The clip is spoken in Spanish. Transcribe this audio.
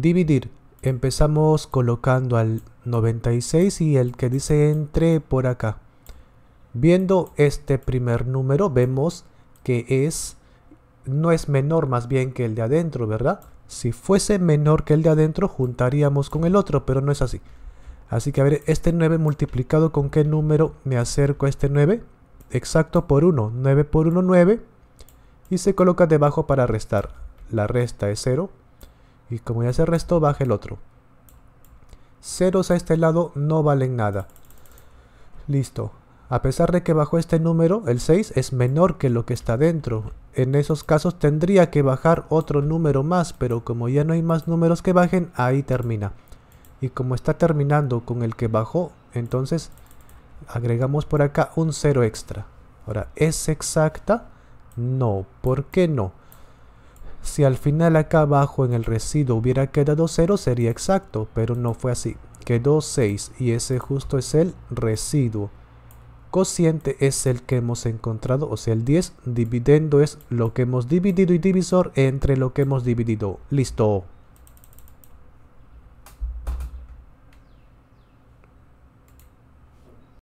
Dividir. Empezamos colocando al 96 y el que dice entre por acá. Viendo este primer número vemos que es no es menor más bien que el de adentro, ¿verdad? Si fuese menor que el de adentro juntaríamos con el otro, pero no es así. Así que a ver, este 9 multiplicado con qué número me acerco a este 9? Exacto por 1, 9 por 1, 9. Y se coloca debajo para restar. La resta es 0. Y como ya se restó, baja el otro. Ceros a este lado no valen nada. Listo. A pesar de que bajó este número, el 6 es menor que lo que está dentro. En esos casos tendría que bajar otro número más, pero como ya no hay más números que bajen, ahí termina. Y como está terminando con el que bajó, entonces agregamos por acá un 0 extra. Ahora, ¿es exacta? No. ¿Por qué no? Si al final acá abajo en el residuo hubiera quedado 0 sería exacto, pero no fue así. Quedó 6 y ese justo es el residuo. Cociente es el que hemos encontrado, o sea el 10. Dividendo es lo que hemos dividido y divisor entre lo que hemos dividido. Listo.